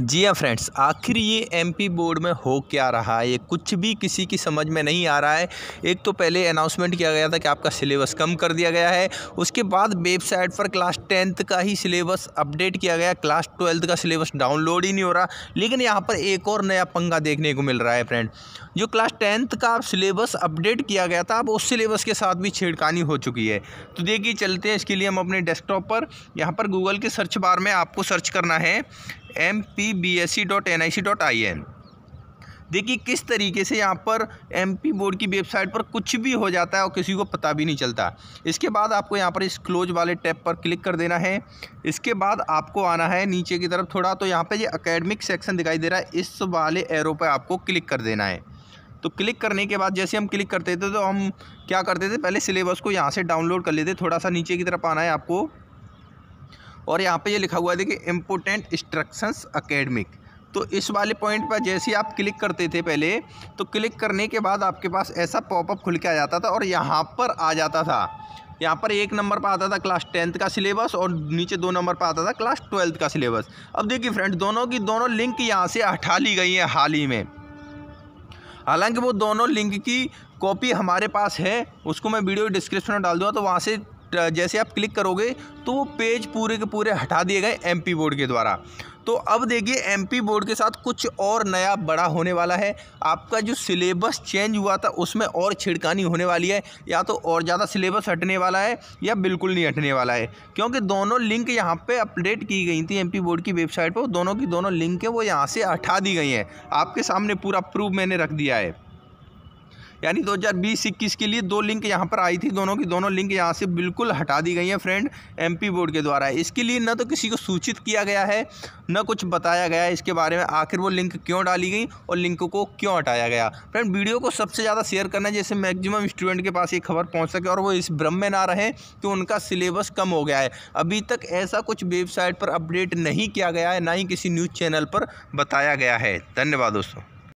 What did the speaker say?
जी हाँ फ्रेंड्स आखिर ये एमपी बोर्ड में हो क्या रहा है ये कुछ भी किसी की समझ में नहीं आ रहा है एक तो पहले अनाउंसमेंट किया गया था कि आपका सिलेबस कम कर दिया गया है उसके बाद वेबसाइट पर क्लास टेंथ का ही सिलेबस अपडेट किया गया क्लास ट्वेल्थ का सिलेबस डाउनलोड ही नहीं हो रहा लेकिन यहाँ पर एक और नया पंगा देखने को मिल रहा है फ्रेंड जो क्लास टेंथ का सिलेबस अपडेट किया गया था अब उस सिलेबस के साथ भी छेड़खानी हो चुकी है तो देखिए चलते हैं इसके लिए हम अपने डेस्कटॉप पर यहाँ पर गूगल के सर्च बार में आपको सर्च करना है M P B S C dot N I C dot I N देखिए किस तरीके से यहाँ पर पी बोर्ड की वेबसाइट पर कुछ भी हो जाता है और किसी को पता भी नहीं चलता इसके बाद आपको यहाँ पर इस क्लोज वाले टैब पर क्लिक कर देना है इसके बाद आपको आना है नीचे की तरफ थोड़ा तो यहाँ पे ये अकेडमिक सेक्शन दिखाई दे रहा है इस वाले एरो पर आपको क्लिक कर देना है तो क्लिक करने के बाद जैसे हम क्लिक करते थे तो हम क्या करते थे पहले सिलेबस को यहाँ से डाउनलोड कर लेते थोड़ा सा नीचे की तरफ आना है आपको और यहाँ पे ये लिखा हुआ है देखिए इम्पोर्टेंट इंस्ट्रक्शंस अकेडमिक तो इस वाले पॉइंट पर जैसे ही आप क्लिक करते थे पहले तो क्लिक करने के बाद आपके पास ऐसा पॉपअप खुल के आ जाता था और यहाँ पर आ जाता था यहाँ पर एक नंबर पर आता था क्लास टेंथ का सिलेबस और नीचे दो नंबर पर आता था क्लास ट्वेल्थ का सिलेबस अब देखिए फ्रेंड दोनों की दोनों लिंक यहाँ से हटा ली गई है हाल ही में हालांकि वो दोनों लिंक की कॉपी हमारे पास है उसको मैं वीडियो डिस्क्रिप्शन में डाल दूँगा तो वहाँ से Uh, जैसे आप क्लिक करोगे तो वो पेज पूरे के पूरे हटा दिए गए एमपी बोर्ड के द्वारा तो अब देखिए एमपी बोर्ड के साथ कुछ और नया बड़ा होने वाला है आपका जो सिलेबस चेंज हुआ था उसमें और छिड़कानी होने वाली है या तो और ज़्यादा सिलेबस हटने वाला है या बिल्कुल नहीं हटने वाला है क्योंकि दोनों लिंक यहाँ पे अपडेट की गई थी एमपी बोर्ड की वेबसाइट पर दोनों की दोनों लिंक है वो यहाँ से हटा दी गई हैं आपके सामने पूरा प्रूफ मैंने रख दिया है यानी 2020-21 के लिए दो लिंक यहाँ पर आई थी दोनों की दोनों लिंक यहाँ से बिल्कुल हटा दी गई हैं फ्रेंड एमपी बोर्ड के द्वारा इसके लिए न तो किसी को सूचित किया गया है न कुछ बताया गया है इसके बारे में आखिर वो लिंक क्यों डाली गई और लिंक को क्यों हटाया गया फ्रेंड वीडियो को सबसे ज़्यादा शेयर करना जैसे मैक्सिमम स्टूडेंट के पास ये खबर पहुँच सके और वो इस भ्रम में ना रहे कि उनका सिलेबस कम हो गया है अभी तक ऐसा कुछ वेबसाइट पर अपडेट नहीं किया गया है ना ही किसी न्यूज़ चैनल पर बताया गया है धन्यवाद दोस्तों